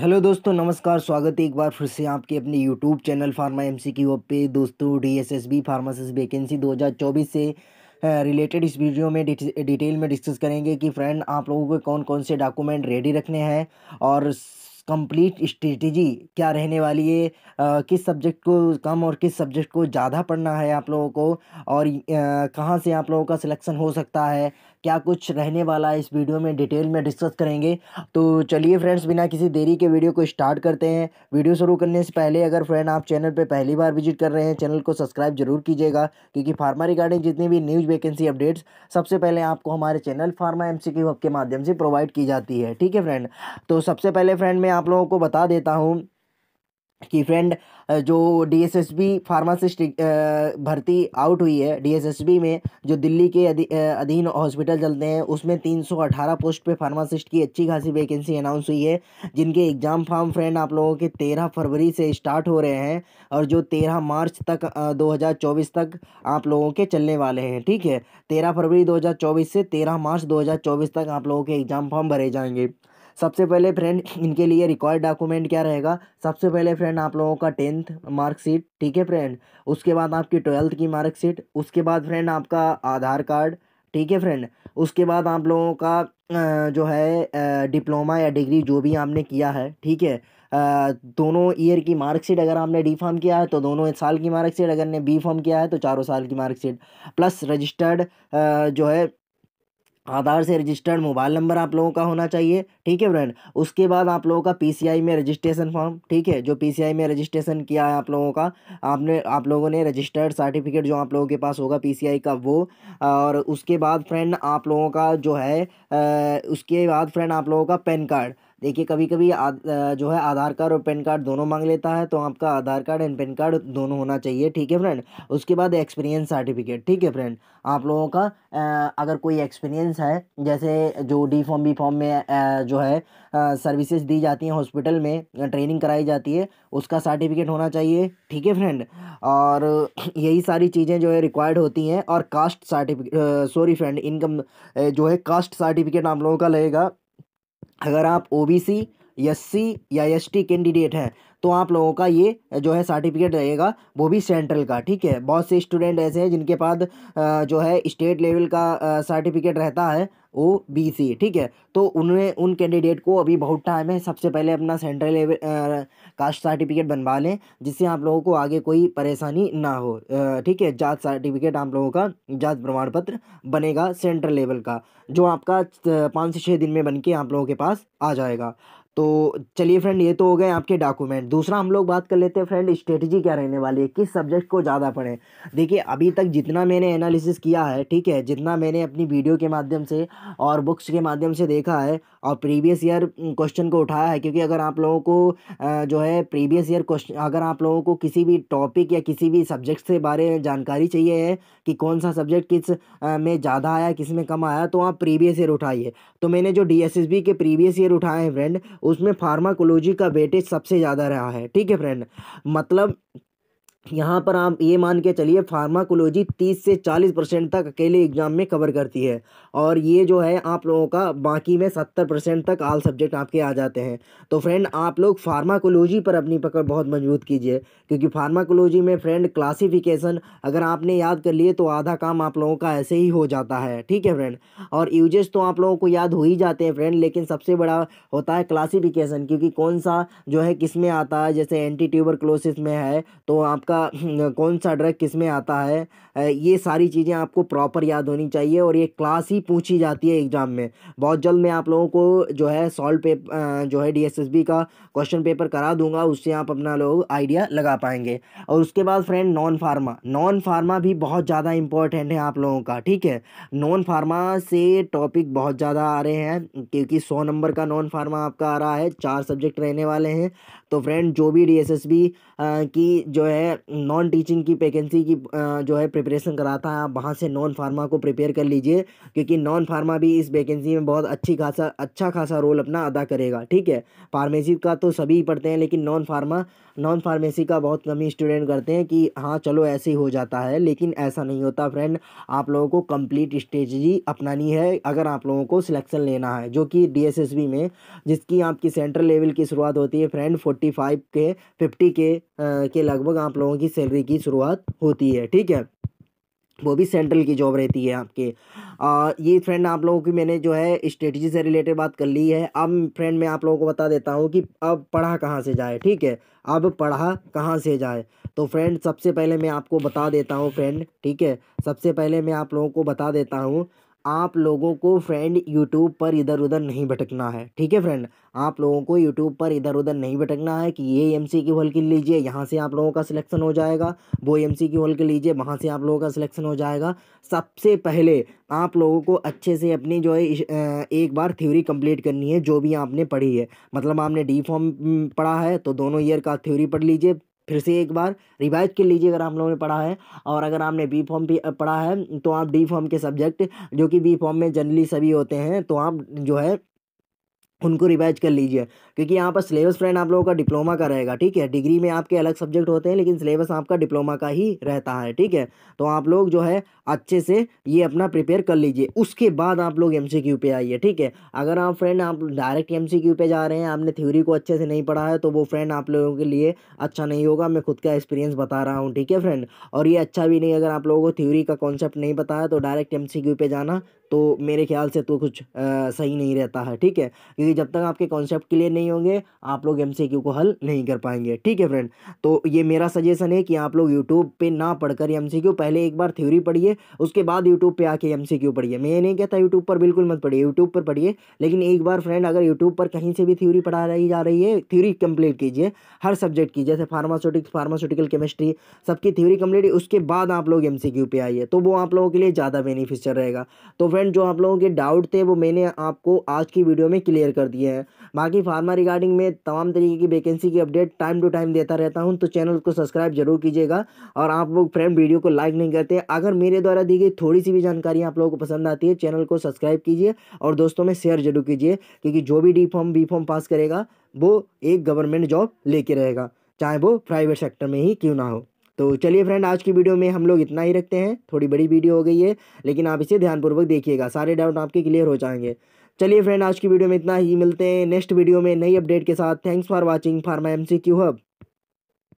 hello दोस्तों नमस्कार स्वागत है एक बार फिर से आपके अपने YouTube channel pharma M C की पे दोस्तों D S S B pharmacist vacancy दो हज़ार चौबीस से रिलेटेड इस वीडियो में डिटेल में डिस्कस करेंगे कि फ्रेंड आप लोगों को कौन कौन से डॉक्यूमेंट रेडी रखने हैं और कंप्लीट स्ट्रेटजी क्या रहने वाली है आ, किस सब्जेक्ट को कम और किस सब्जेक्ट को ज़्यादा पढ़ना है आप लोगों को और कहाँ से आप लोगों का सिलेक्शन हो सकता है क्या कुछ रहने वाला है इस वीडियो में डिटेल में डिस्कस करेंगे तो चलिए फ्रेंड्स बिना किसी देरी के वीडियो को स्टार्ट करते हैं वीडियो शुरू करने से पहले अगर फ्रेंड आप चैनल पर पहली बार विजिट कर रहे हैं चैनल को सब्सक्राइब जरूर कीजिएगा क्योंकि फार्मा रिगार्डिंग जितनी भी न्यूज़ वैकेंसी अपडेट्स सबसे पहले आपको हमारे चैनल फार्मा एम सी के माध्यम से प्रोवाइड की जाती है ठीक है फ्रेंड तो सबसे पहले फ्रेंड मैं आप लोगों को बता देता हूँ कि फ्रेंड जो डीएसएसबी फार्मासिस्ट भर्ती आउट हुई है डीएसएसबी में जो दिल्ली के अधीन हॉस्पिटल चलते हैं उसमें 318 पोस्ट पे फार्मासिस्ट की अच्छी खासी वैकेंसी अनाउंस हुई है जिनके एग्ज़ाम फॉर्म फ्रेंड आप लोगों के 13 फरवरी से स्टार्ट हो रहे हैं और जो 13 मार्च तक 2024 तक आप लोगों के चलने वाले हैं ठीक है तेरह फरवरी दो से तेरह मार्च दो तक आप लोगों के एग्ज़ाम फॉर्म भरे जाएंगे सबसे पहले फ्रेंड इनके लिए रिक्वायर्ड डॉक्यूमेंट क्या रहेगा सबसे पहले फ्रेंड आप लोगों का टेंथ मार्कशीट ठीक है फ्रेंड उसके बाद आपकी ट्वेल्थ की मार्कशीट उसके बाद फ्रेंड आपका आधार कार्ड ठीक है फ्रेंड उसके बाद आप लोगों का जो है डिप्लोमा या डिग्री जो भी आपने किया है ठीक है दोनों ईयर की मार्कशीट अगर आपने डी फॉर्म किया है तो दोनों साल की मार्कशीट अगर ने बी फॉर्म किया है तो चारों साल की मार्कशीट प्लस रजिस्टर्ड जो है आधार से रजिस्टर्ड मोबाइल नंबर आप लोगों का होना चाहिए ठीक है फ्रेंड उसके बाद आप लोगों का पीसीआई में रजिस्ट्रेशन फॉर्म ठीक है जो पीसीआई में रजिस्ट्रेशन किया है आप लोगों का आपने आप लोगों ने रजिस्टर्ड सर्टिफिकेट जो आप लोगों के पास होगा पीसीआई का वो और उसके बाद फ्रेंड आप लोगों का जो है आ, उसके बाद फ्रेंड आप लोगों का पैन कार्ड देखिए कभी कभी आद, जो है आधार कार्ड और पैन कार्ड दोनों मांग लेता है तो आपका Aadhaar card and PAN card दोनों होना चाहिए ठीक है फ्रेंड उसके बाद एक्सपीरियंस सर्टिफिकेट ठीक है फ्रेंड आप लोगों का अगर कोई एक्सपीरियंस है जैसे जो डी फॉर्म बी फॉर्म में जो है सर्विसेज दी जाती हैं हॉस्पिटल में ट्रेनिंग कराई जाती है उसका सर्टिफिकेट होना चाहिए ठीक है फ्रेंड और यही सारी चीज़ें जो है रिक्वायर्ड होती हैं और caste certificate sorry friend income जो है कास्ट सर्टिफिकेट आप लोगों का लगेगा अगर आप ओ बी सी एस या एस कैंडिडेट हैं तो आप लोगों का ये जो है सर्टिफिकेट रहेगा वो भी सेंट्रल का ठीक है बहुत से स्टूडेंट ऐसे हैं जिनके पास जो है स्टेट लेवल का सर्टिफिकेट रहता है ओ बी सी ठीक है तो उन्हें उन कैंडिडेट को अभी बहुत टाइम है सबसे पहले अपना सेंट्रल लेवल कास्ट सर्टिफिकेट बनवा लें जिससे आप लोगों को आगे कोई परेशानी ना हो ठीक है जात सर्टिफिकेट आप लोगों का जात प्रमाण पत्र बनेगा सेंट्रल लेवल का जो आपका पाँच से छः दिन में बन के आप लोगों के पास आ जाएगा तो चलिए फ्रेंड ये तो हो गए आपके डॉक्यूमेंट दूसरा हम लोग बात कर लेते हैं फ्रेंड स्ट्रेटजी क्या रहने वाली है किस सब्जेक्ट को ज़्यादा पढ़ें देखिए अभी तक जितना मैंने एनालिसिस किया है ठीक है जितना मैंने अपनी वीडियो के माध्यम से और बुक्स के माध्यम से देखा है और प्रीवियस ईयर क्वेश्चन को उठाया है क्योंकि अगर आप लोगों को जो है प्रीवियस ईयर क्वेश्चन अगर आप लोगों को किसी भी टॉपिक या किसी भी सब्जेक्ट से बारे में जानकारी चाहिए है कि कौन सा सब्जेक्ट किस में ज़्यादा आया किस में कम आया तो आप प्रीवियस ईयर उठाइए तो मैंने जो डी के प्रीवियस ईयर उठाए हैं फ्रेंड उसमें फार्माकोलॉजी का वेटेज सबसे ज़्यादा रहा है ठीक है फ्रेंड मतलब यहाँ पर आप ये मान के चलिए फार्माकोलॉजी तीस से चालीस परसेंट तक अकेले एग्ज़ाम में कवर करती है और ये जो है आप लोगों का बाकी में सत्तर परसेंट तक आल सब्जेक्ट आपके आ जाते हैं तो फ्रेंड आप लोग फार्माकोलॉजी पर अपनी पकड़ बहुत मजबूत कीजिए क्योंकि फार्माकोलॉजी में फ्रेंड क्लासिफिकेशन अगर आपने याद कर लिए तो आधा काम आप लोगों का ऐसे ही हो जाता है ठीक है फ्रेंड और यूजेस तो आप लोगों को याद हो ही जाते हैं फ्रेंड लेकिन सबसे बड़ा होता है क्लासीफिकेशन क्योंकि कौन सा जो है किस में आता है जैसे एंटी ट्यूबर क्लोसिस में है तो आपका आपका कौन सा ड्रग किस में आता है ये सारी चीज़ें आपको प्रॉपर याद होनी चाहिए और ये क्लास ही पूछी जाती है एग्ज़ाम में बहुत जल्द मैं आप लोगों को जो है सॉल्व पेपर जो है डी का क्वेश्चन पेपर करा दूंगा उससे आप अपना लोग आइडिया लगा पाएंगे और उसके बाद friend non pharma non pharma भी बहुत ज़्यादा इंपॉर्टेंट है आप लोगों का ठीक है नॉन फार्मा से टॉपिक बहुत ज़्यादा आ रहे हैं क्योंकि सौ नंबर का नॉन फार्मा आपका आ रहा है चार सब्जेक्ट रहने वाले हैं तो फ्रेंड जो भी डी की जो है नॉन टीचिंग की वैकेंसी की जो है प्रिपरेशन कराता है आप वहाँ से नॉन फार्मा को प्रिपेयर कर लीजिए क्योंकि नॉन फार्मा भी इस वैकेंसी में बहुत अच्छी खासा अच्छा खासा रोल अपना अदा करेगा ठीक है फार्मेसी का तो सभी पढ़ते हैं लेकिन नॉन फार्मा नॉन फार्मेसी का बहुत कम ही स्टूडेंट करते हैं कि हाँ चलो ऐसे ही हो जाता है लेकिन ऐसा नहीं होता फ्रेंड आप लोगों को कंप्लीट स्ट्रेटी अपनानी है अगर आप लोगों को सिलेक्शन लेना है जो कि डीएसएसबी में जिसकी आपकी सेंट्रल लेवल की शुरुआत होती है friend forty five K fifty K के लगभग आप लोगों लोगों की सैलरी की शुरुआत होती है ठीक है वो भी सेंट्रल की जॉब रहती है आपके आ, ये फ्रेंड आप लोगों की मैंने जो है स्ट्रेटजी से रिलेटेड बात कर ली है अब फ्रेंड मैं आप लोगों को बता देता हूँ कि अब पढ़ा कहाँ से जाए ठीक है अब पढ़ा कहाँ से जाए तो फ्रेंड सबसे पहले मैं आपको बता देता हूँ फ्रेंड ठीक है सबसे पहले मैं आप लोगों को बता देता हूँ आप लोगों को फ्रेंड यूट्यूब पर इधर उधर नहीं भटकना है ठीक है फ्रेंड आप लोगों को यूट्यूब पर इधर उधर नहीं भटकना है कि ये एम सी की के लीजिए यहाँ से आप लोगों का सिलेक्शन हो जाएगा वो एम सी की के लीजिए वहाँ से आप लोगों का सिलेक्शन हो जाएगा सबसे पहले आप लोगों को अच्छे से अपनी जो है एक बार थ्योरी कंप्लीट करनी है जो भी आपने पढ़ी है मतलब आपने डी फॉर्म पढ़ा है तो दोनों ईयर का थ्योरी पढ़ लीजिए फिर से एक बार रिवाइज कर लीजिए अगर हम लोगों ने पढ़ा है और अगर आपने बी फॉर्म भी पढ़ा है तो आप डी फॉर्म के सब्जेक्ट जो कि बी फॉर्म में जनरली सभी होते हैं तो आप जो है उनको रिवाइज कर लीजिए क्योंकि यहाँ पर सिलेबस फ्रेंड आप लोगों का डिप्लोमा का रहेगा ठीक है डिग्री में आपके अलग सब्जेक्ट होते हैं लेकिन सिलेबस आपका डिप्लोमा का ही रहता है ठीक है तो आप लोग जो है अच्छे से ये अपना प्रिपेयर कर लीजिए उसके बाद आप लोग एम सी क्यू पे आइए ठीक है अगर आप फ्रेंड आप डायरेक्ट एम सी क्यू पे जा रहे हैं आपने थ्योरी को अच्छे से नहीं पढ़ा है तो वो फ्रेंड आप लोगों के लिए अच्छा नहीं होगा मैं खुद का एक्सपीरियंस बता रहा हूँ ठीक है फ्रेंड और ये अच्छा भी नहीं अगर आप लोगों को थ्योरी का कॉन्सेप्ट नहीं पता है तो डायरेक्ट एम सी क्यू पे जाना तो मेरे ख्याल से तो कुछ आ, सही नहीं रहता है ठीक है क्योंकि जब तक आपके कॉन्सेप्ट क्लियर नहीं होंगे आप लोग एम को हल नहीं कर पाएंगे ठीक है फ्रेंड तो ये मेरा सजेशन है कि आप लोग यूट्यूब पर ना पढ़कर एम पहले एक बार थ्योरी पढ़िए उसके बाद यूट्यूब पर आके एम पढ़िए मैं ये नहीं कहता यूट्यूब पर बिल्कुल मत पढ़िए यूट्यूब पर पढ़िए लेकिन एक बार फ्रेंड अगर यूट्यूब पर कहीं से भी थ्योरी पढ़ा रही जा रही है थ्योरी कंप्लीट कीजिए हर सब्जेक्ट की जैसे फार्मास्यूटिक्स फार्मास्यूटिकल केमिस्ट्री सबकी थ्योरी कंप्लीट उसके बाद आप लोग एम पे आइए तो वो आप लोगों के लिए ज़्यादा बेनिफिशियल रहेगा तो फ्रेंड कमेंट जो आप लोगों के डाउट थे वो मैंने आपको आज की वीडियो में क्लियर कर दिए हैं बाकी फार्मा रिगार्डिंग में तमाम तरीके की वैकेंसी की अपडेट टाइम टू टाइम देता रहता हूँ तो चैनल को सब्सक्राइब जरूर कीजिएगा और आप लोग फ्रेंड वीडियो को लाइक नहीं करते अगर मेरे द्वारा दी गई थोड़ी सी भी जानकारी आप लोगों को पसंद आती है चैनल को सब्सक्राइब कीजिए और दोस्तों में शेयर जरूर कीजिए क्योंकि जो भी D pharm B pharm pass करेगा वो एक गवर्नमेंट जॉब लेके रहेगा चाहे वो प्राइवेट सेक्टर में ही क्यों ना हो तो चलिए फ्रेंड आज की वीडियो में हम लोग इतना ही रखते हैं थोड़ी बड़ी वीडियो हो गई है लेकिन आप इसे ध्यानपूर्वक देखिएगा सारे डाउट आपके क्लियर हो जाएंगे चलिए फ्रेंड आज की वीडियो में इतना ही मिलते हैं नेक्स्ट वीडियो में नई अपडेट के साथ thanks for watching pharma M C Q hub